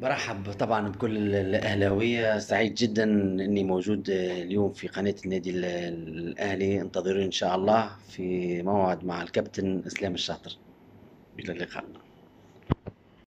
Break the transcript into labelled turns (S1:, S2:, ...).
S1: برحب طبعا بكل الاهلاويه سعيد جدا اني موجود اليوم في قناه النادي الاهلي انتظروني ان شاء الله في موعد مع الكابتن اسلام الشاطر الى اللقاء